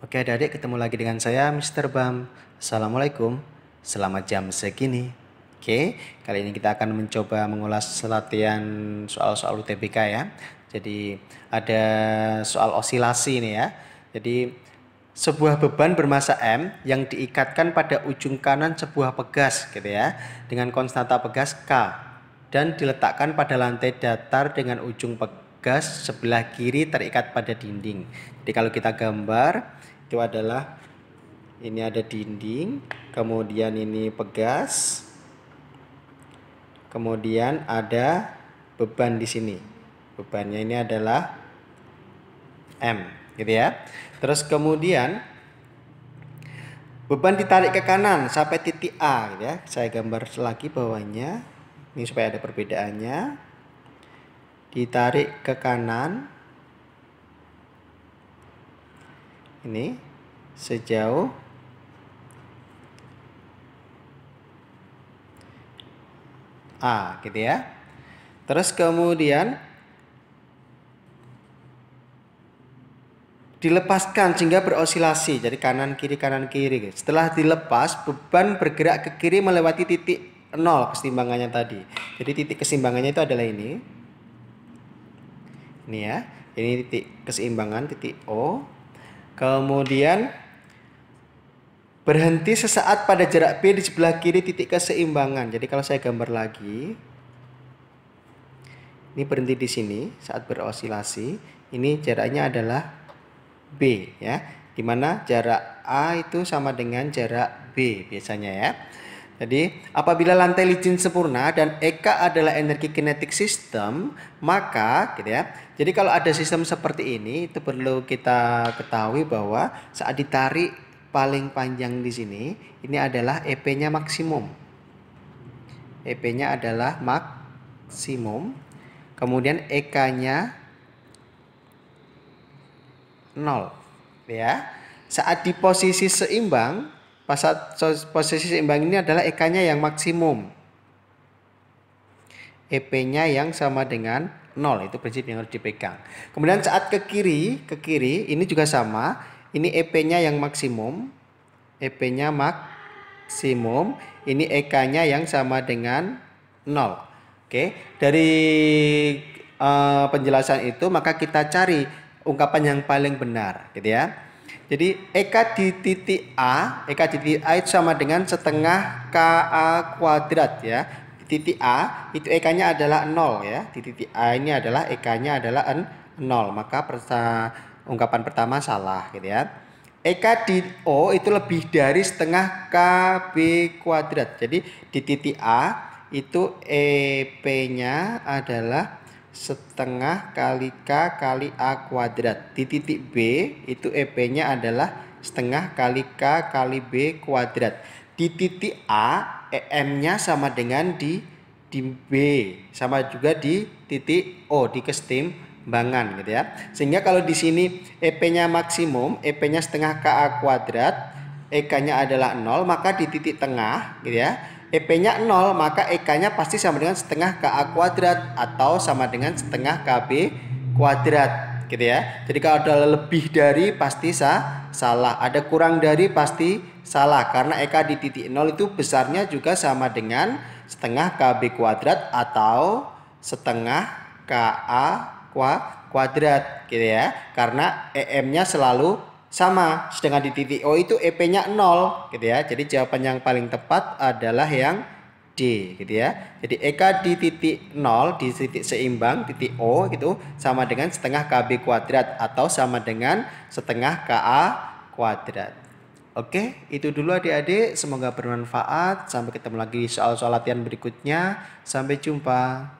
Oke adik-adik ketemu lagi dengan saya Mr. Bam. Assalamualaikum. Selamat jam segini. Oke, kali ini kita akan mencoba mengulas latihan soal-soal UTBK ya. Jadi ada soal osilasi ini ya. Jadi sebuah beban bermasa M yang diikatkan pada ujung kanan sebuah pegas gitu ya dengan konstanta pegas K dan diletakkan pada lantai datar dengan ujung pegas gas sebelah kiri terikat pada dinding. Jadi kalau kita gambar itu adalah ini ada dinding, kemudian ini pegas, kemudian ada beban di sini. Bebannya ini adalah M, gitu ya. Terus kemudian beban ditarik ke kanan sampai titik A, gitu ya. Saya gambar lagi bawahnya, ini supaya ada perbedaannya ditarik ke kanan ini sejauh A gitu ya terus kemudian dilepaskan sehingga berosilasi jadi kanan kiri kanan kiri gitu. setelah dilepas beban bergerak ke kiri melewati titik nol kesimbangannya tadi jadi titik kesimbangannya itu adalah ini Nih ya, ini titik keseimbangan titik O. Kemudian berhenti sesaat pada jarak P di sebelah kiri titik keseimbangan. Jadi kalau saya gambar lagi, ini berhenti di sini saat berosilasi. Ini jaraknya adalah B ya, dimana jarak A itu sama dengan jarak B biasanya ya. Jadi, apabila lantai licin sempurna dan EK adalah energi kinetik sistem, maka gitu ya. Jadi kalau ada sistem seperti ini itu perlu kita ketahui bahwa saat ditarik paling panjang di sini, ini adalah EP-nya maksimum. EP-nya adalah maksimum. Kemudian EK-nya 0. Gitu ya. Saat di posisi seimbang, saat posisi seimbang ini adalah EK-nya yang maksimum. EP-nya yang sama dengan 0 itu prinsip yang harus dipegang. Kemudian saat ke kiri, ke kiri ini juga sama. Ini EP-nya yang maksimum, EP-nya maksimum, ini EK-nya yang sama dengan 0. Oke, dari uh, penjelasan itu maka kita cari ungkapan yang paling benar, gitu ya. Jadi Eka di titik A, Eka di titik A itu sama dengan setengah KA kuadrat ya. Di titik A itu EK-nya adalah 0 ya. Di titik A ini adalah EK-nya adalah 0. Maka persa, ungkapan pertama salah gitu ya. Eka di O itu lebih dari setengah KB kuadrat. Jadi di titik A itu EP-nya adalah setengah kali K kali A kuadrat. Di titik B itu EP-nya adalah setengah kali K kali B kuadrat. Di titik A, EM-nya sama dengan di, di B, sama juga di titik O, di kesetimbangan gitu ya. Sehingga kalau di sini EP-nya maksimum, EP-nya setengah KA kuadrat, EK-nya adalah 0, maka di titik tengah gitu ya, EP-nya 0, maka EK-nya pasti sama dengan setengah KA kuadrat atau sama dengan setengah KB kuadrat gitu ya. Jadi kalau ada lebih dari pasti sah, salah, ada kurang dari pasti salah karena EK di titik 0 itu besarnya juga sama dengan setengah KB kuadrat atau setengah KA kuadrat gitu ya. Karena EM-nya selalu sama sedangkan di titik O itu EP-nya 0 gitu ya. Jadi jawaban yang paling tepat adalah yang D gitu ya. Jadi EK di titik 0 di titik seimbang titik O gitu sama dengan setengah KB kuadrat atau sama dengan setengah KA kuadrat. Oke, itu dulu adik-adik. Semoga bermanfaat. Sampai ketemu lagi soal-soal latihan berikutnya. Sampai jumpa.